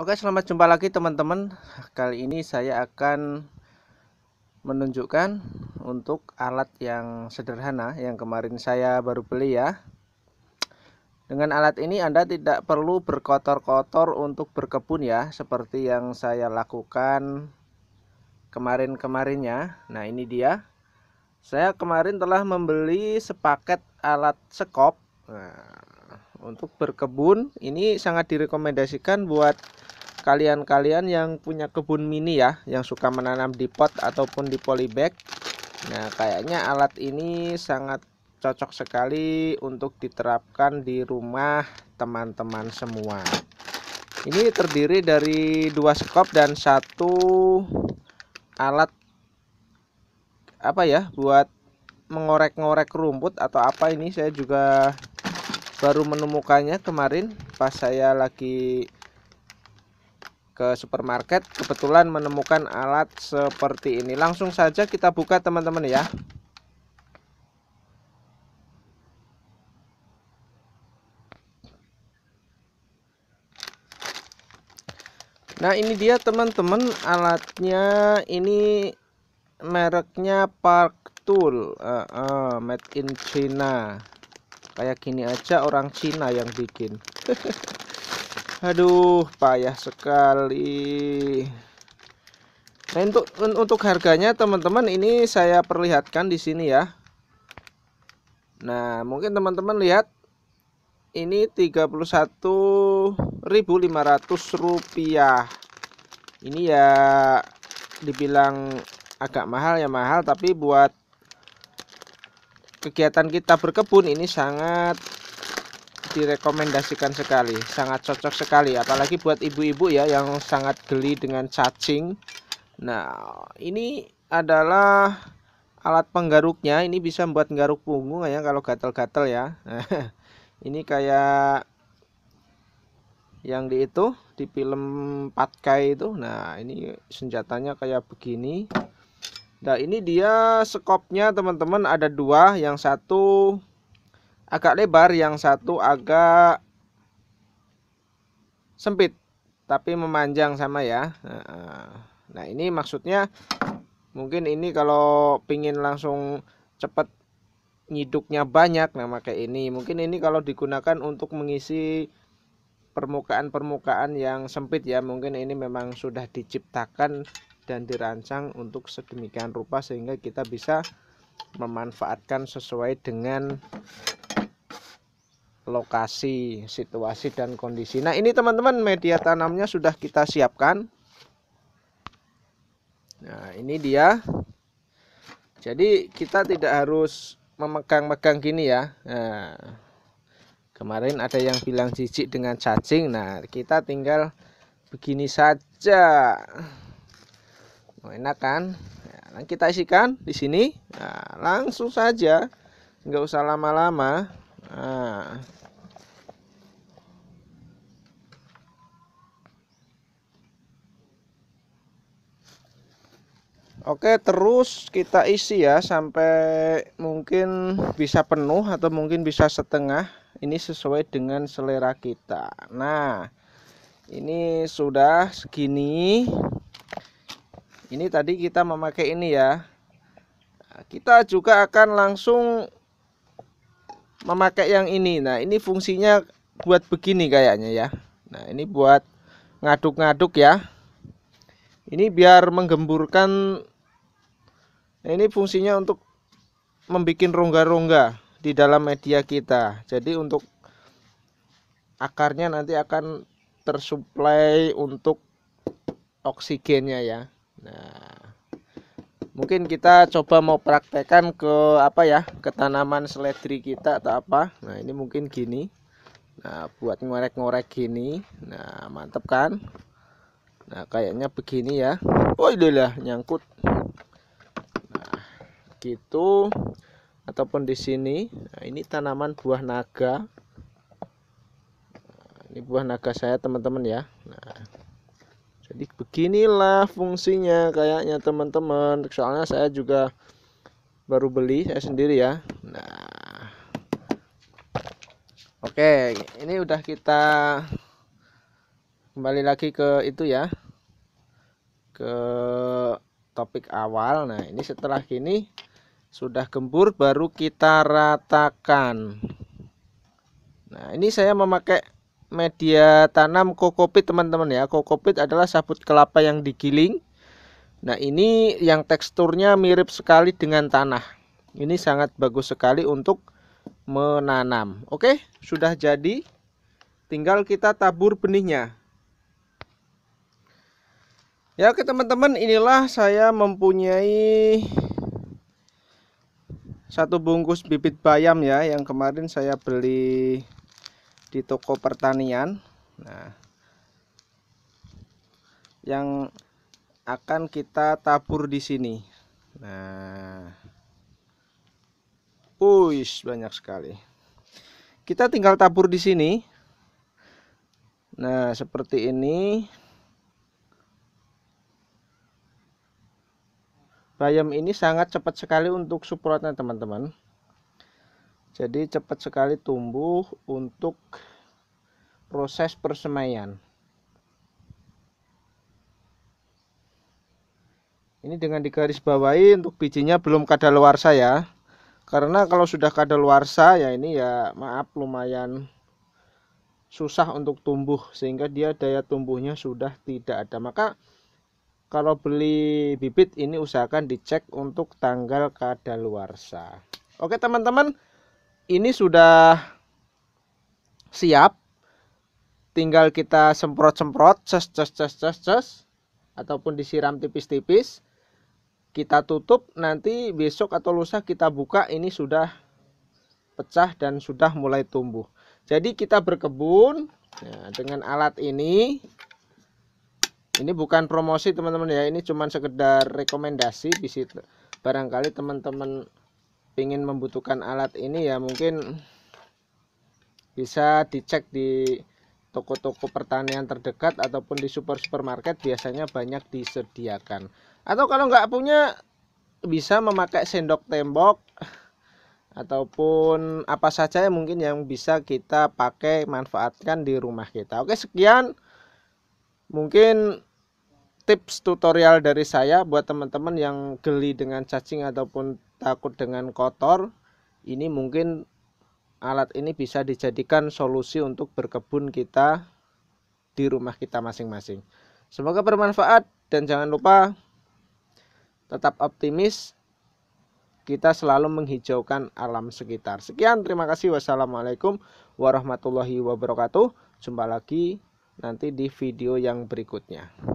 Oke, selamat jumpa lagi teman-teman. Kali ini saya akan menunjukkan untuk alat yang sederhana yang kemarin saya baru beli ya. Dengan alat ini Anda tidak perlu berkotor-kotor untuk berkebun ya, seperti yang saya lakukan kemarin-kemarinnya. Nah, ini dia. Saya kemarin telah membeli sepaket alat sekop. Nah, untuk berkebun ini sangat direkomendasikan buat kalian-kalian yang punya kebun mini ya yang suka menanam di pot ataupun di polybag nah kayaknya alat ini sangat cocok sekali untuk diterapkan di rumah teman-teman semua ini terdiri dari dua skop dan satu alat apa ya buat mengorek-ngorek rumput atau apa ini saya juga baru menemukannya kemarin pas saya lagi ke supermarket kebetulan menemukan alat seperti ini langsung saja kita buka teman-teman ya nah ini dia teman-teman alatnya ini mereknya Park Tool uh, uh, made in China kayak gini aja orang Cina yang bikin aduh payah sekali nah untuk untuk harganya teman-teman ini saya perlihatkan di sini ya nah mungkin teman-teman lihat ini 31.500 rupiah ini ya dibilang agak mahal ya mahal tapi buat kegiatan kita berkebun ini sangat direkomendasikan sekali sangat cocok sekali apalagi buat ibu-ibu ya yang sangat geli dengan cacing nah ini adalah alat penggaruknya ini bisa membuat garuk punggung ya kalau gatel-gatel ya ini kayak yang di itu di film 4K itu nah ini senjatanya kayak begini Nah ini dia skopnya teman-teman ada dua, yang satu agak lebar, yang satu agak sempit, tapi memanjang sama ya. Nah ini maksudnya mungkin ini kalau pingin langsung cepat nyiduknya banyak, nah pakai ini. Mungkin ini kalau digunakan untuk mengisi permukaan-permukaan yang sempit ya, mungkin ini memang sudah diciptakan dan dirancang untuk sedemikian rupa sehingga kita bisa memanfaatkan sesuai dengan lokasi, situasi dan kondisi. Nah, ini teman-teman media tanamnya sudah kita siapkan. Nah, ini dia. Jadi, kita tidak harus memegang-megang gini ya. Nah, kemarin ada yang bilang jijik dengan cacing. Nah, kita tinggal begini saja. Oh, enak kan? Nah, kita isikan di sini. Nah, langsung saja, nggak usah lama-lama. Nah. Oke, terus kita isi ya sampai mungkin bisa penuh atau mungkin bisa setengah. Ini sesuai dengan selera kita. Nah, ini sudah segini ini tadi kita memakai ini ya kita juga akan langsung memakai yang ini nah ini fungsinya buat begini kayaknya ya nah ini buat ngaduk-ngaduk ya ini biar menggemburkan nah, ini fungsinya untuk membuat rongga-rongga di dalam media kita jadi untuk akarnya nanti akan tersuplai untuk oksigennya ya Nah, mungkin kita coba mau praktekkan ke apa ya, ke tanaman seledri kita atau apa. Nah, ini mungkin gini. Nah, buat ngorek-ngorek gini. Nah, mantep kan? Nah, kayaknya begini ya. Oh, lah nyangkut. Nah, gitu ataupun di sini. Nah, ini tanaman buah naga. Nah, ini buah naga saya, teman-teman ya. Nah, jadi beginilah fungsinya kayaknya teman-teman. Soalnya saya juga baru beli saya sendiri ya. Nah. Oke, ini udah kita kembali lagi ke itu ya. Ke topik awal. Nah, ini setelah ini sudah gembur baru kita ratakan. Nah, ini saya memakai media tanam kokopit teman-teman ya. Kokopit adalah sabut kelapa yang digiling. Nah, ini yang teksturnya mirip sekali dengan tanah. Ini sangat bagus sekali untuk menanam. Oke, sudah jadi. Tinggal kita tabur benihnya. Ya, oke teman-teman, inilah saya mempunyai satu bungkus bibit bayam ya yang kemarin saya beli di toko pertanian. Nah, yang akan kita tabur di sini. Nah, puis banyak sekali. Kita tinggal tabur di sini. Nah, seperti ini. Bayam ini sangat cepat sekali untuk supportnya teman-teman jadi cepat sekali tumbuh untuk proses persemaian ini dengan digaris bawahi untuk bijinya belum kadaluarsa ya karena kalau sudah kadaluarsa ya ini ya maaf lumayan susah untuk tumbuh sehingga dia daya tumbuhnya sudah tidak ada maka kalau beli bibit ini usahakan dicek untuk tanggal kadaluarsa oke teman-teman ini sudah siap tinggal kita semprot-semprot ces ces ces ces ces ataupun disiram tipis-tipis kita tutup nanti besok atau lusa kita buka ini sudah pecah dan sudah mulai tumbuh jadi kita berkebun ya, dengan alat ini ini bukan promosi teman-teman ya ini cuma sekedar rekomendasi bisa barangkali teman-teman ingin membutuhkan alat ini ya mungkin bisa dicek di toko-toko pertanian terdekat ataupun di super-supermarket biasanya banyak disediakan. Atau kalau nggak punya bisa memakai sendok tembok ataupun apa saja yang mungkin yang bisa kita pakai manfaatkan di rumah kita. Oke, sekian mungkin tips tutorial dari saya buat teman-teman yang geli dengan cacing ataupun takut dengan kotor, ini mungkin alat ini bisa dijadikan solusi untuk berkebun kita di rumah kita masing-masing. Semoga bermanfaat dan jangan lupa tetap optimis. Kita selalu menghijaukan alam sekitar. Sekian, terima kasih. Wassalamualaikum warahmatullahi wabarakatuh. Jumpa lagi nanti di video yang berikutnya.